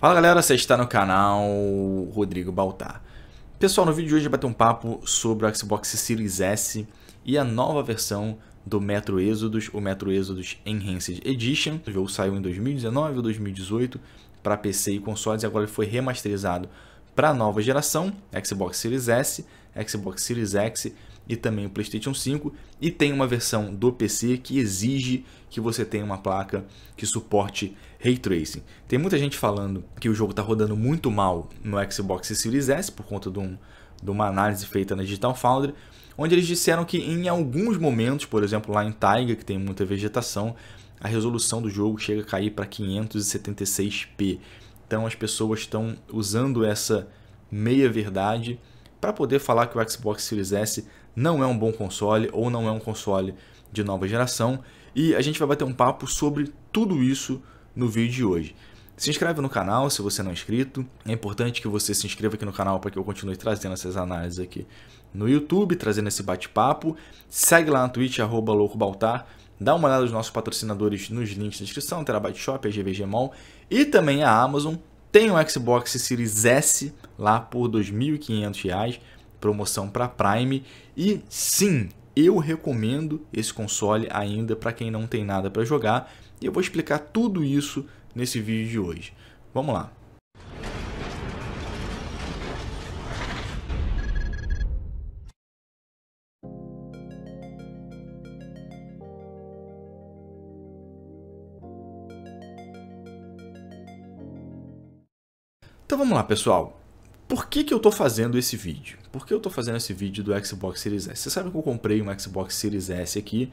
Fala galera, você está no canal Rodrigo Baltar. Pessoal, no vídeo de hoje bater um papo sobre o Xbox Series S e a nova versão do Metro Exodus, o Metro Exodus Enhanced Edition. O jogo saiu em 2019 ou 2018 para PC e consoles e agora ele foi remasterizado para a nova geração, Xbox Series S, Xbox Series X e também o PlayStation 5, e tem uma versão do PC que exige que você tenha uma placa que suporte ray tracing. Tem muita gente falando que o jogo está rodando muito mal no Xbox Series S por conta de, um, de uma análise feita na Digital Foundry, onde eles disseram que em alguns momentos, por exemplo, lá em Taiga, que tem muita vegetação, a resolução do jogo chega a cair para 576p. Então as pessoas estão usando essa meia verdade para poder falar que o Xbox Series S não é um bom console ou não é um console de nova geração. E a gente vai bater um papo sobre tudo isso no vídeo de hoje. Se inscreve no canal se você não é inscrito. É importante que você se inscreva aqui no canal para que eu continue trazendo essas análises aqui no YouTube, trazendo esse bate-papo. Segue lá na Twitch, arroba loucobaltar. Dá uma olhada nos nossos patrocinadores nos links da descrição, Terabyte Shop, a GVG Mall e também a Amazon. Tem o Xbox Series S lá por R$ 2.500 promoção para Prime. E sim, eu recomendo esse console ainda para quem não tem nada para jogar. E eu vou explicar tudo isso nesse vídeo de hoje. Vamos lá. Então vamos lá, pessoal por que, que eu estou fazendo esse vídeo? Por que eu estou fazendo esse vídeo do Xbox Series S? Você sabe que eu comprei um Xbox Series S aqui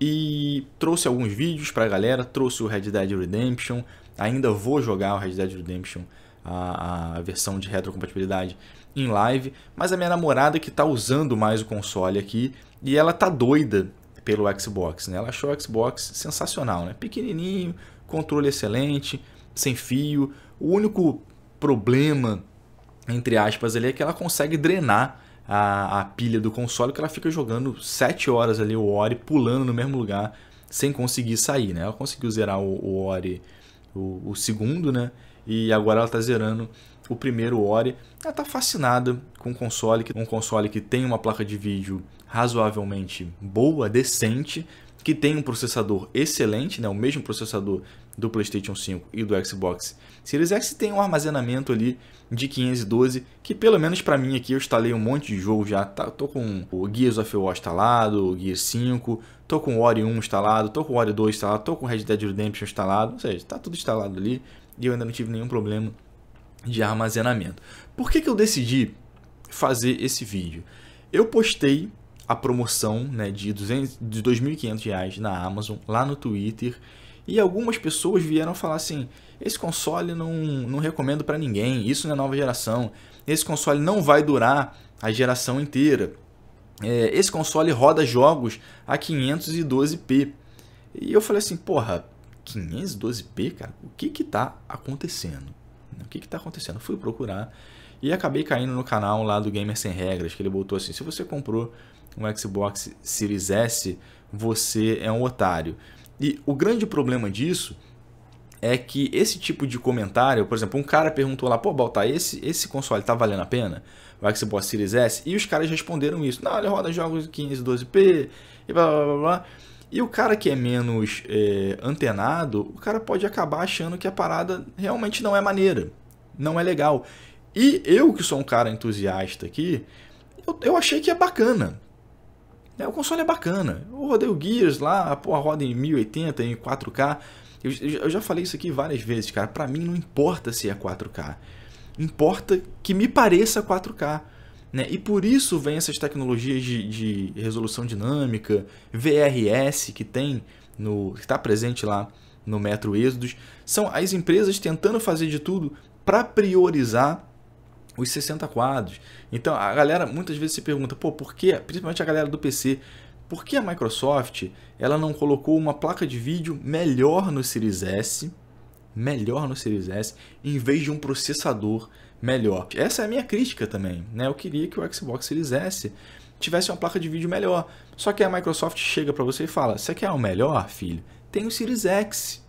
e trouxe alguns vídeos para a galera, trouxe o Red Dead Redemption, ainda vou jogar o Red Dead Redemption, a, a versão de retrocompatibilidade em live, mas a minha namorada que está usando mais o console aqui e ela tá doida pelo Xbox, né? Ela achou o Xbox sensacional, né? Pequenininho, controle excelente, sem fio. O único problema entre aspas, ali, é que ela consegue drenar a, a pilha do console, que ela fica jogando 7 horas ali o Ori, pulando no mesmo lugar, sem conseguir sair, né? Ela conseguiu zerar o, o Ori, o, o segundo, né? E agora ela está zerando o primeiro Ori. Ela está fascinada com o console, um console que tem uma placa de vídeo razoavelmente boa, decente, que tem um processador excelente, né? o mesmo processador do PlayStation 5 e do Xbox Series X tem um armazenamento ali de 512, que pelo menos para mim aqui eu instalei um monte de jogo já, tá, tô com o Gears of War instalado, o Gears 5, tô com o Ori 1 instalado, tô com o Ori 2 instalado, tô com o Red Dead Redemption instalado, ou seja, tá tudo instalado ali e eu ainda não tive nenhum problema de armazenamento. Por que, que eu decidi fazer esse vídeo? Eu postei a promoção né, de, de R$ 2.500 na Amazon lá no Twitter e algumas pessoas vieram falar assim: esse console não, não recomendo para ninguém, isso não é nova geração, esse console não vai durar a geração inteira. É, esse console roda jogos a 512p. E eu falei assim: porra, 512p, cara, o que que tá acontecendo? O que que tá acontecendo? fui procurar e acabei caindo no canal lá do Gamer Sem Regras, que ele botou assim: se você comprou um Xbox Series S, você é um otário. E o grande problema disso é que esse tipo de comentário, por exemplo, um cara perguntou lá, pô, Baltar, esse, esse console tá valendo a pena? Vai O Xbox Series S? E os caras responderam isso. Não, ele roda jogos 15, 12p e blá blá blá blá. E o cara que é menos é, antenado, o cara pode acabar achando que a parada realmente não é maneira, não é legal. E eu que sou um cara entusiasta aqui, eu, eu achei que é bacana. É O console é bacana. Eu rodei o Gears lá, porra roda em 1080, em 4K. Eu, eu já falei isso aqui várias vezes, cara. Para mim não importa se é 4K. Importa que me pareça 4K. Né? E por isso vem essas tecnologias de, de resolução dinâmica, VRS que tem no que está presente lá no Metro Exodus, são as empresas tentando fazer de tudo para priorizar os 60 quadros. Então a galera muitas vezes se pergunta, pô, por que, principalmente a galera do PC, por que a Microsoft ela não colocou uma placa de vídeo melhor no Series S, melhor no Series S, em vez de um processador melhor? Essa é a minha crítica também, né? Eu queria que o Xbox Series S tivesse uma placa de vídeo melhor. Só que a Microsoft chega para você e fala: "Você quer o melhor, filho? Tem o Series X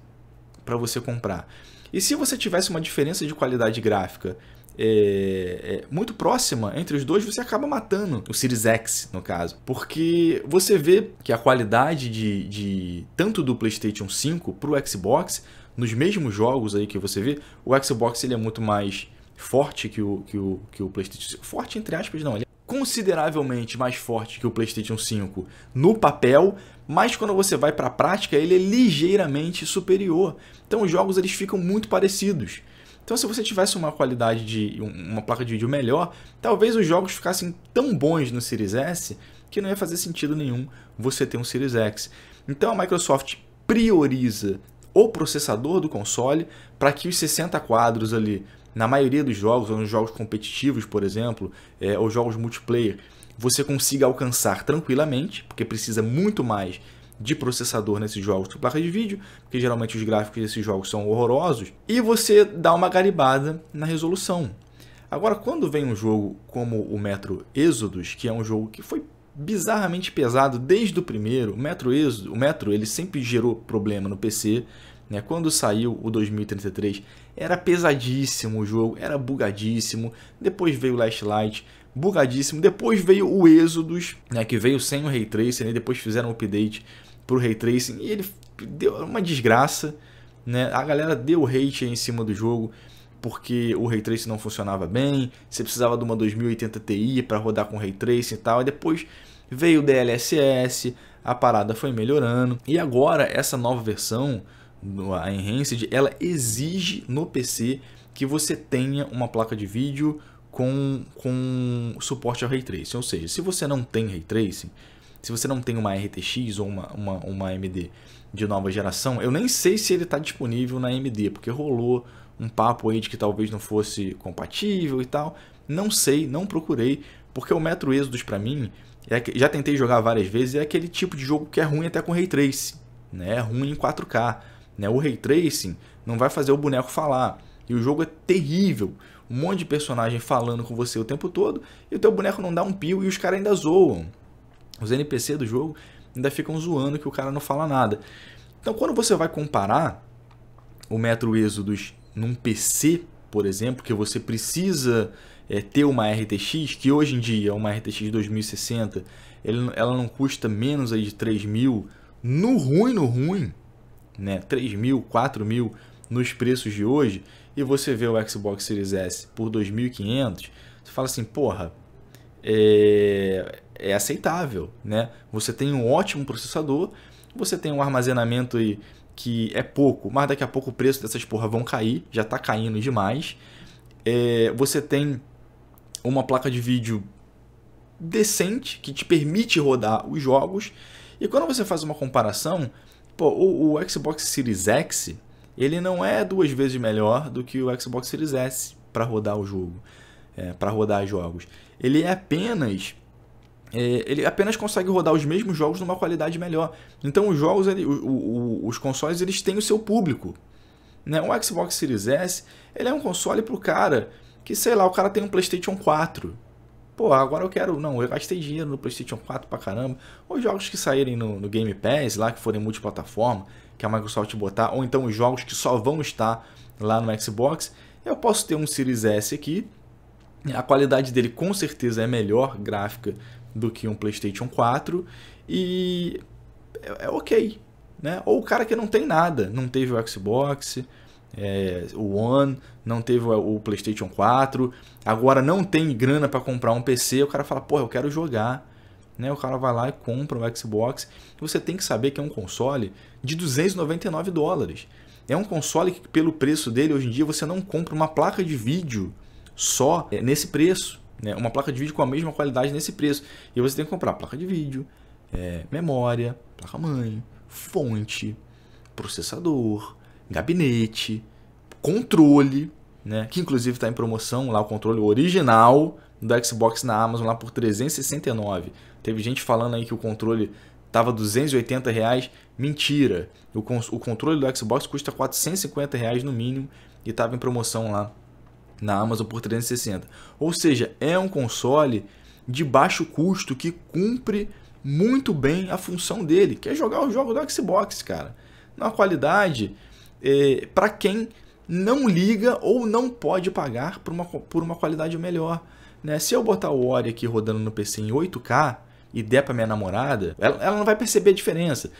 para você comprar". E se você tivesse uma diferença de qualidade gráfica é, é, muito próxima entre os dois, você acaba matando o Series X, no caso. Porque você vê que a qualidade de, de tanto do PlayStation 5 para o Xbox, nos mesmos jogos aí que você vê, o Xbox ele é muito mais forte que o, que o, que o PlayStation 5. Forte entre aspas, não. Ele é consideravelmente mais forte que o PlayStation 5 no papel, mas quando você vai para a prática, ele é ligeiramente superior. Então os jogos eles ficam muito parecidos. Então, se você tivesse uma qualidade de uma placa de vídeo melhor, talvez os jogos ficassem tão bons no Series S que não ia fazer sentido nenhum você ter um Series X. Então, a Microsoft prioriza o processador do console para que os 60 quadros ali, na maioria dos jogos, ou nos jogos competitivos, por exemplo, é, ou jogos multiplayer, você consiga alcançar tranquilamente, porque precisa muito mais de processador nesses jogos com placa de vídeo, porque geralmente os gráficos desses jogos são horrorosos, e você dá uma garibada na resolução. Agora, quando vem um jogo como o Metro Exodus, que é um jogo que foi bizarramente pesado desde o primeiro, o Metro Exodus, o Metro ele sempre gerou problema no PC, né? Quando saiu o 2033, era pesadíssimo o jogo, era bugadíssimo. Depois veio o Last Light, bugadíssimo. Depois veio o Exodus, né, que veio sem o Ray Tracer, e né? depois fizeram um update pro Ray Tracing e ele deu uma desgraça, né? A galera deu hate em cima do jogo porque o Ray Tracing não funcionava bem, você precisava de uma 2080 Ti para rodar com Ray Tracing e tal, e depois veio o DLSS, a parada foi melhorando, e agora essa nova versão, a Enhanced, ela exige no PC que você tenha uma placa de vídeo com, com suporte ao Ray Tracing, ou seja, se você não tem Ray Tracing, se você não tem uma RTX ou uma, uma, uma AMD de nova geração, eu nem sei se ele está disponível na AMD, porque rolou um papo aí de que talvez não fosse compatível e tal. Não sei, não procurei, porque o Metro Exodus para mim, é, já tentei jogar várias vezes, é aquele tipo de jogo que é ruim até com Ray Tracing, né? é ruim em 4K. Né? O Ray Tracing não vai fazer o boneco falar, e o jogo é terrível. Um monte de personagem falando com você o tempo todo, e o teu boneco não dá um pio e os caras ainda zoam. Os NPC do jogo ainda ficam zoando que o cara não fala nada. Então, quando você vai comparar o Metro Exodus num PC, por exemplo, que você precisa é, ter uma RTX, que hoje em dia é uma RTX 2060, ele, ela não custa menos aí de 3 mil, no ruim, no ruim, né? 3 mil, 4 mil nos preços de hoje, e você vê o Xbox Series S por 2.500, você fala assim, porra, é, é aceitável, né? Você tem um ótimo processador, você tem um armazenamento aí que é pouco, mas daqui a pouco o preço dessas porra vão cair, já está caindo demais. É, você tem uma placa de vídeo decente que te permite rodar os jogos. E quando você faz uma comparação, pô, o, o Xbox Series X ele não é duas vezes melhor do que o Xbox Series S para rodar o jogo, é, para rodar jogos. Ele é apenas é, ele apenas consegue rodar os mesmos jogos numa qualidade melhor. Então os jogos, ele, o, o, os consoles, eles têm o seu público. Né? O Xbox Series S, ele é um console pro cara que, sei lá, o cara tem um PlayStation 4. Pô, agora eu quero. Não, eu gastei dinheiro no PlayStation 4 pra caramba. Ou jogos que saírem no, no Game Pass, lá que forem multiplataforma, que a Microsoft botar, ou então os jogos que só vão estar lá no Xbox. Eu posso ter um Series S aqui. A qualidade dele com certeza é melhor gráfica do que um PlayStation 4 e é, é ok, né? Ou o cara que não tem nada, não teve o Xbox, é, o One, não teve o, PlayStation 4, agora não tem grana para comprar um PC, o cara fala, pô, eu quero jogar. Né? O cara vai lá e compra o um Xbox. Você tem que saber que é um console de 299 dólares. É um console que, pelo preço dele, hoje em dia, você não compra uma placa de vídeo só é, nesse preço. Né? Uma placa de vídeo com a mesma qualidade nesse preço. E você tem que comprar placa de vídeo, é, memória, placa-mãe, fonte, processador, gabinete, controle, né? que inclusive está em promoção lá, o controle original do Xbox na Amazon lá por 369. Teve gente falando aí que o controle tava 280 reais. Mentira! O, o controle do Xbox custa 450 reais no mínimo e tava em promoção lá na Amazon por 360. Ou seja, é um console de baixo custo que cumpre muito bem a função dele, que é jogar o jogo do Xbox, cara. Na qualidade, é, para quem não liga ou não pode pagar por uma, por uma qualidade melhor. Né? Se eu botar o Ori aqui rodando no PC em 8K e der para minha namorada, ela, ela não vai perceber a diferença.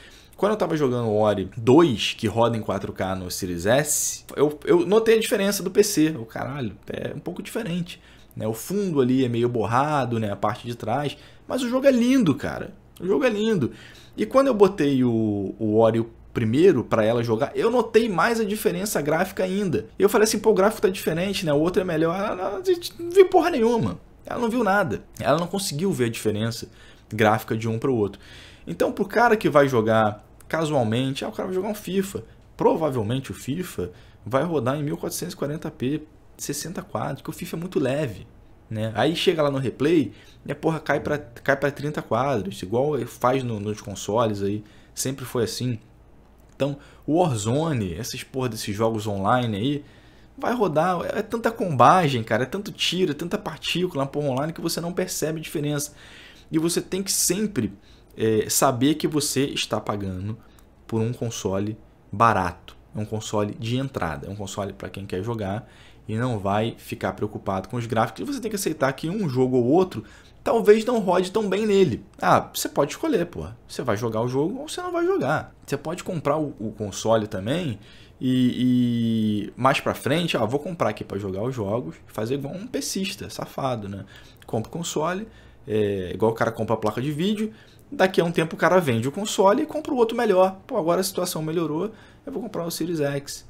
Quando eu tava jogando o Ori 2, que roda em 4K no Series S, eu, eu notei a diferença do PC. O caralho, é um pouco diferente. Né? O fundo ali é meio borrado, né? A parte de trás. Mas o jogo é lindo, cara. O jogo é lindo. E quando eu botei o, o Ori primeiro para ela jogar, eu notei mais a diferença gráfica ainda. Eu falei assim, pô, o gráfico tá diferente, né? O outro é melhor. Ela, não, não viu porra nenhuma. Ela não viu nada. Ela não conseguiu ver a diferença gráfica de um para o outro. Então, pro cara que vai jogar casualmente, ah, o cara vai jogar um FIFA. Provavelmente o FIFA vai rodar em 1440p, 60 quadros, porque o FIFA é muito leve. Né? Aí chega lá no replay e né, a porra cai para cai 30 quadros, igual faz no, nos consoles aí, sempre foi assim. Então, o Warzone, essas porra desses jogos online aí, vai rodar, é, é tanta combagem, cara, é tanto tiro, é tanta partícula na porra online que você não percebe a diferença. E você tem que sempre é, saber que você está pagando por um console barato. É um console de entrada, é um console para quem quer jogar e não vai ficar preocupado com os gráficos. você tem que aceitar que um jogo ou outro talvez não rode tão bem nele. Ah, você pode escolher, pô. Você vai jogar o jogo ou você não vai jogar. Você pode comprar o, o console também e, e, mais pra frente, ah, vou comprar aqui para jogar os jogos, fazer igual um pesista, safado, né? Compra o console, é, igual o cara compra a placa de vídeo, Daqui a um tempo o cara vende o console e compra o outro melhor. Pô, agora a situação melhorou, eu vou comprar o Series X.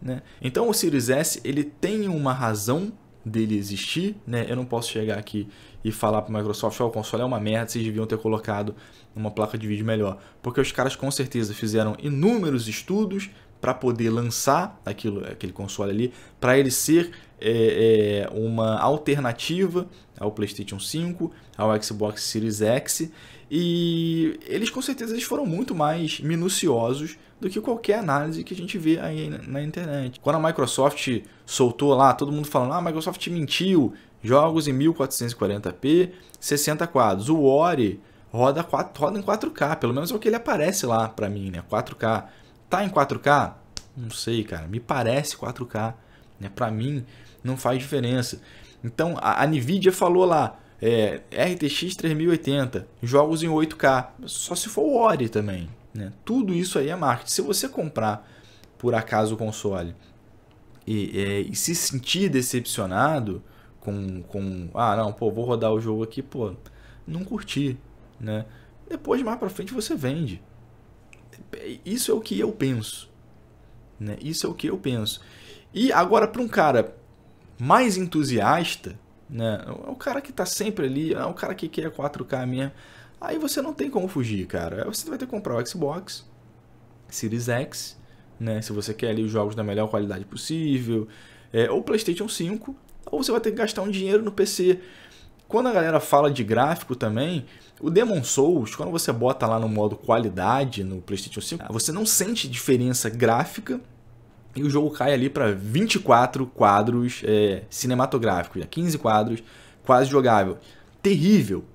Né? Então o Series S ele tem uma razão dele existir, né? Eu não posso chegar aqui e falar para a Microsoft, oh, o console é uma merda, vocês deviam ter colocado uma placa de vídeo melhor, porque os caras com certeza fizeram inúmeros estudos, para poder lançar aquilo, aquele console ali, para ele ser é, é, uma alternativa ao PlayStation 5, ao Xbox Series X. E eles com certeza eles foram muito mais minuciosos do que qualquer análise que a gente vê aí na internet. Quando a Microsoft soltou lá, todo mundo falando: "Ah, a Microsoft mentiu, jogos em 1440p, 60 quadros. O Ori roda, roda em 4K, pelo menos é o que ele aparece lá para mim, né? 4K. Tá em 4K? Não sei, cara. Me parece 4K. Né? Para mim, não faz diferença. Então, a, a NVIDIA falou lá, é, RTX 3080, jogos em 8K. Só se for Ori também. Né? Tudo isso aí é marketing. Se você comprar, por acaso, o console e, é, e se sentir decepcionado com, com... Ah, não, pô, vou rodar o jogo aqui, pô. Não curti, né? Depois, mais pra frente, você vende isso é o que eu penso. Né? Isso é o que eu penso. E agora, para um cara mais entusiasta, né? é o cara que está sempre ali, é o cara que quer 4K mesmo, aí você não tem como fugir, cara. Você vai ter que comprar o Xbox Series X, né? se você quer ali os jogos da melhor qualidade possível, é, ou PlayStation 5, ou você vai ter que gastar um dinheiro no PC. Quando a galera fala de gráfico também, o Demon Souls, quando você bota lá no modo qualidade no PlayStation 5, você não sente diferença gráfica e o jogo cai ali para 24 quadros é, cinematográficos, 15 quadros, quase jogável. Terrível,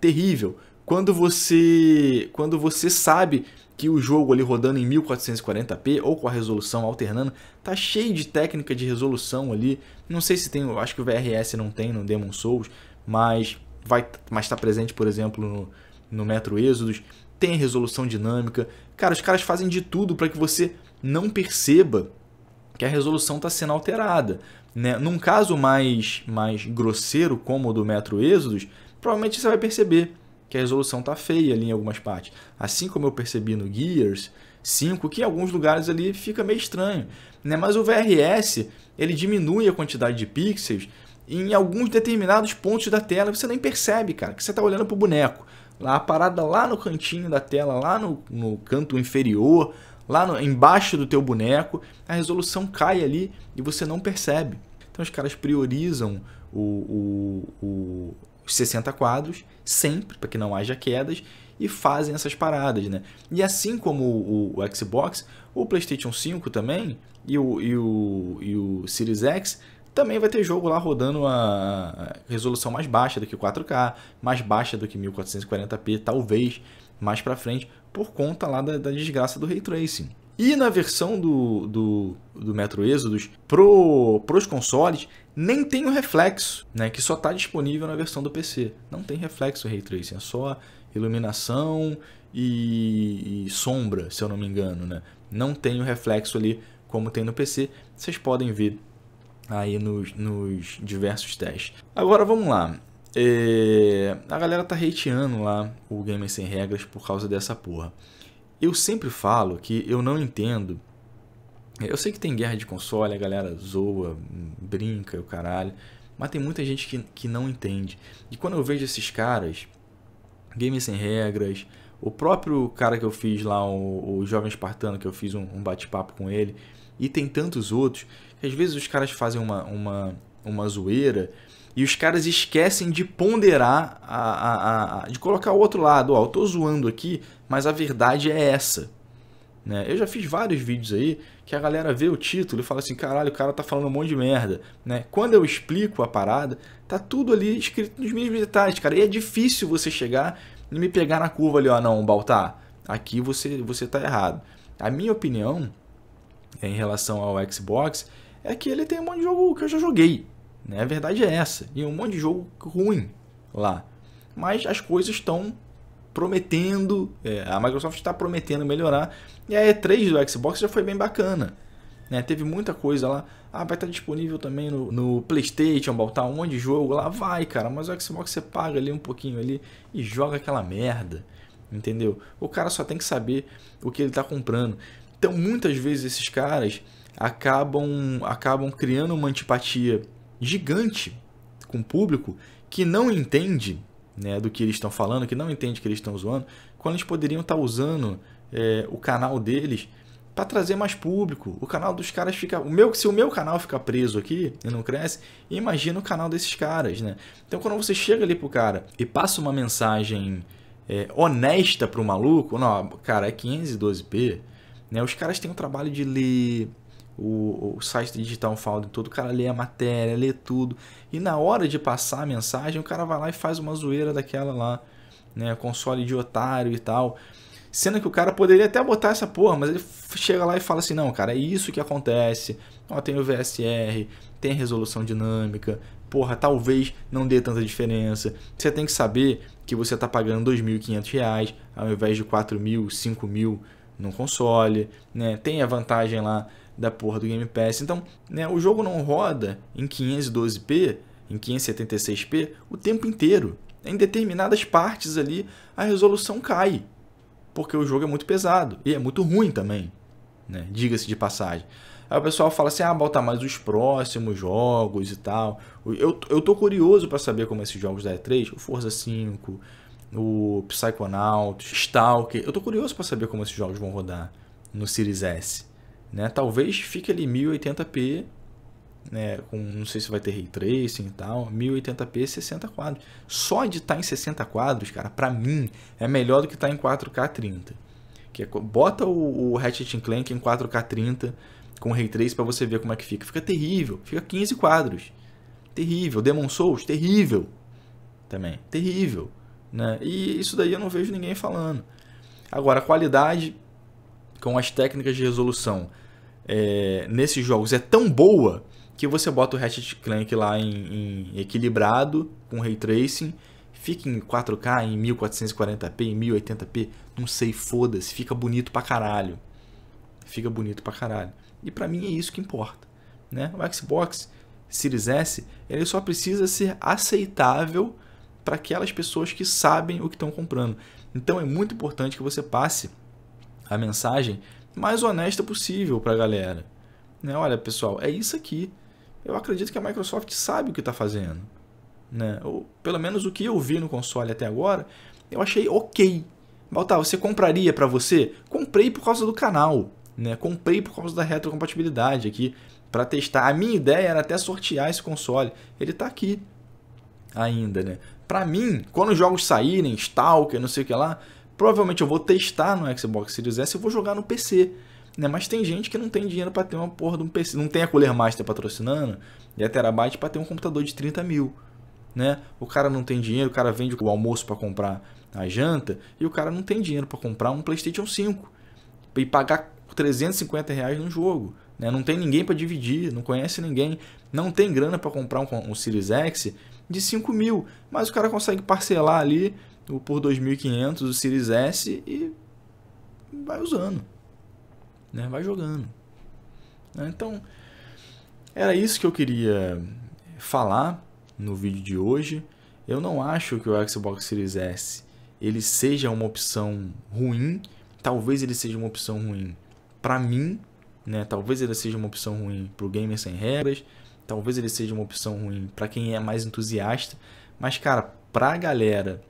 terrível. Quando você, quando você sabe que o jogo ali rodando em 1440p ou com a resolução alternando, tá cheio de técnica de resolução ali. Não sei se tem, acho que o VRS não tem no Demon Souls, mas vai mas está presente, por exemplo, no, no Metro Exodus tem resolução dinâmica. Cara, os caras fazem de tudo para que você não perceba que a resolução está sendo alterada. Né? Num caso mais, mais grosseiro, como o do Metro Exodus, provavelmente você vai perceber que a resolução está feia ali em algumas partes. Assim como eu percebi no Gears 5, que em alguns lugares ali fica meio estranho. Né? Mas o VRS ele diminui a quantidade de pixels em alguns determinados pontos da tela, você nem percebe, cara, que você está olhando para o boneco. Lá, a parada lá no cantinho da tela, lá no, no canto inferior, lá no, embaixo do teu boneco, a resolução cai ali e você não percebe. Então os caras priorizam o, o, o, os 60 quadros sempre, para que não haja quedas, e fazem essas paradas, né? E assim como o, o Xbox, o PlayStation 5 também e o, e o, e o Series X também vai ter jogo lá rodando a resolução mais baixa do que 4K, mais baixa do que 1440p, talvez mais para frente, por conta lá da, da, desgraça do ray tracing. E na versão do, do, do Metro Exodus pro, pros consoles, nem tem o reflexo, né, que só está disponível na versão do PC. Não tem reflexo ray tracing, é só iluminação e, e sombra, se eu não me engano, né? Não tem o reflexo ali como tem no PC. Vocês podem ver aí nos, nos diversos testes. Agora vamos lá. É, a galera tá hateando lá o Gamer Sem Regras por causa dessa porra. Eu sempre falo que eu não entendo. Eu sei que tem guerra de console, a galera zoa, brinca, o caralho. Mas tem muita gente que, que não entende. E quando eu vejo esses caras, Gamer Sem Regras, o próprio cara que eu fiz lá, o, o Jovem Espartano, que eu fiz um, um bate-papo com ele, e tem tantos outros que às vezes os caras fazem uma, uma, uma zoeira e os caras esquecem de ponderar, a, a, a de colocar o outro lado. Ó, eu tô zoando aqui, mas a verdade é essa. Né? Eu já fiz vários vídeos aí que a galera vê o título e fala assim: caralho, o cara tá falando um monte de merda. Né? Quando eu explico a parada, tá tudo ali escrito nos mesmos detalhes, cara. E é difícil você chegar e me pegar na curva ali, ó, não, Baltar, aqui você, você tá errado. A minha opinião em relação ao Xbox é que ele tem um monte de jogo que eu já joguei. Né? A verdade é essa. E um monte de jogo ruim lá. Mas as coisas estão prometendo, é, a Microsoft está prometendo melhorar. E a E3 do Xbox já foi bem bacana. Né? Teve muita coisa lá. Ah, vai estar disponível também no, no PlayStation, botar um monte de jogo lá. Vai, cara, mas o Xbox você paga ali um pouquinho ali e joga aquela merda. Entendeu? O cara só tem que saber o que ele está comprando. Então, muitas vezes esses caras acabam acabam criando uma antipatia gigante com o público que não entende né, do que eles estão falando, que não entende que eles estão zoando, quando eles poderiam estar tá usando é, o canal deles para trazer mais público. O canal dos caras fica, o meu, se o meu canal fica preso aqui e não cresce, imagina o canal desses caras, né? Então quando você chega ali pro cara e passa uma mensagem é, honesta pro maluco, não, cara, é 512p, né? Os caras têm o trabalho de ler o, o site digital faldo todo, o cara lê a matéria, lê tudo. E na hora de passar a mensagem, o cara vai lá e faz uma zoeira daquela lá, né? Console de otário e tal. Sendo que o cara poderia até botar essa porra, mas ele chega lá e fala assim: não, cara, é isso que acontece. Ó, tem o VSR, tem resolução dinâmica. Porra, talvez não dê tanta diferença. Você tem que saber que você está pagando R$ 2.500 ao invés de R$ 4.000, R$ 5.000 no console, né? Tem a vantagem lá da porra do Game Pass. Então, né, o jogo não roda em 512p, em 576p o tempo inteiro. Em determinadas partes ali a resolução cai, porque o jogo é muito pesado e é muito ruim também, né? Diga-se de passagem. Aí o pessoal fala assim: ah, bota mais os próximos jogos e tal. Eu, eu tô curioso para saber como esses jogos da E3, o Forza 5, o Psychonauts, Stalker. Eu tô curioso para saber como esses jogos vão rodar no Series S. Né? Talvez fique ali 1080p, né? com, não sei se vai ter ray tracing e tal, 1080p 60 quadros. Só de estar tá em 60 quadros, cara, para mim é melhor do que estar tá em 4K 30. Que é, bota o, o Ratchet Clank em 4K 30 com ray trace para você ver como é que fica. Fica terrível, fica 15 quadros. Terrível, Demon Souls, terrível. Também, terrível. Né? E isso daí eu não vejo ninguém falando. Agora, a qualidade com as técnicas de resolução é, nesses jogos é tão boa que você bota o Ratchet Clank lá em, em equilibrado, com ray tracing, fica em 4K, em 1440p, em 1080p, não sei, foda-se, fica bonito pra caralho. Fica bonito pra caralho. E para mim é isso que importa, né? O Xbox Series S, ele só precisa ser aceitável para aquelas pessoas que sabem o que estão comprando. Então é muito importante que você passe a mensagem mais honesta possível para a galera. Né? Olha, pessoal, é isso aqui. Eu acredito que a Microsoft sabe o que está fazendo. Né? Ou, pelo menos o que eu vi no console até agora, eu achei ok. Baltar, você compraria para você? Comprei por causa do canal. Né? Comprei por causa da retrocompatibilidade aqui para testar. A minha ideia era até sortear esse console. Ele está aqui ainda, né? Para mim, quando os jogos saírem, Stalker, não sei o que lá, provavelmente eu vou testar no Xbox Series S e vou jogar no PC. Né? Mas tem gente que não tem dinheiro para ter uma porra de um PC, não tem a Cooler Master patrocinando e a Terabyte para ter um computador de 30 mil. Né? O cara não tem dinheiro, o cara vende o almoço para comprar a janta e o cara não tem dinheiro para comprar um PlayStation 5 e pagar 350 reais num jogo. Né? Não tem ninguém para dividir, não conhece ninguém, não tem grana para comprar um, um Series X de 5 mil, mas o cara consegue parcelar ali o por 2.500 o Series S e vai usando, né? vai jogando. Então, era isso que eu queria falar no vídeo de hoje. Eu não acho que o Xbox Series S ele seja uma opção ruim, talvez ele seja uma opção ruim para mim, né? Talvez ele seja uma opção ruim para o gamer sem regras, talvez ele seja uma opção ruim para quem é mais entusiasta, mas cara, pra galera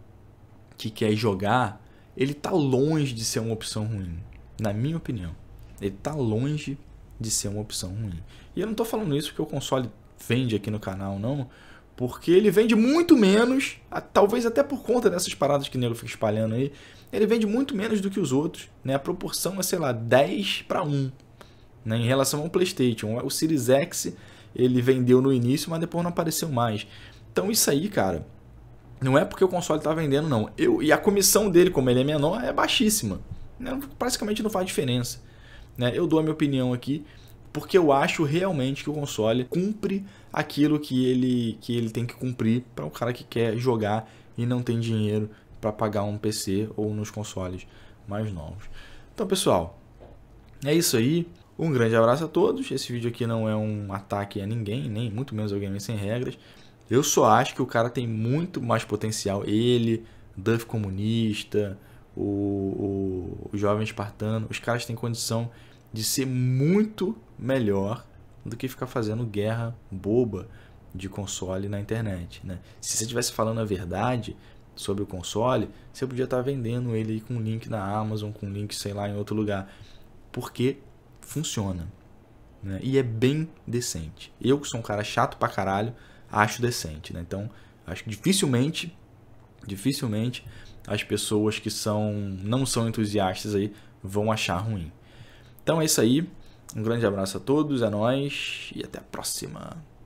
que quer jogar, ele tá longe de ser uma opção ruim, na minha opinião. Ele tá longe de ser uma opção ruim. E eu não tô falando isso porque o console vende aqui no canal, não, porque ele vende muito menos, talvez até por conta dessas paradas que o nego fica espalhando aí, ele vende muito menos do que os outros, né? A proporção é, sei lá, 10 para 1, né? em relação ao PlayStation. O Series X ele vendeu no início, mas depois não apareceu mais. Então isso aí, cara, não é porque o console está vendendo, não. Eu, e a comissão dele, como ele é menor, é baixíssima. Né? Praticamente não faz diferença. Né? Eu dou a minha opinião aqui, porque eu acho realmente que o console cumpre aquilo que ele, que ele tem que cumprir para o um cara que quer jogar e não tem dinheiro para pagar um PC ou nos consoles mais novos. Então, pessoal, é isso aí. Um grande abraço a todos. Esse vídeo aqui não é um ataque a ninguém, nem muito menos alguém Sem Regras. Eu só acho que o cara tem muito mais potencial. Ele, Duff Comunista, o, o, o Jovem Espartano, os caras têm condição de ser muito melhor do que ficar fazendo guerra boba de console na internet. Né? Se você estivesse falando a verdade sobre o console, você podia estar vendendo ele com link na Amazon, com link, sei lá, em outro lugar. Porque funciona. Né? E é bem decente. Eu, que sou um cara chato pra caralho, acho decente. Né? Então, acho que dificilmente, dificilmente as pessoas que são não são entusiastas aí vão achar ruim. Então é isso aí. Um grande abraço a todos, a é nós e até a próxima.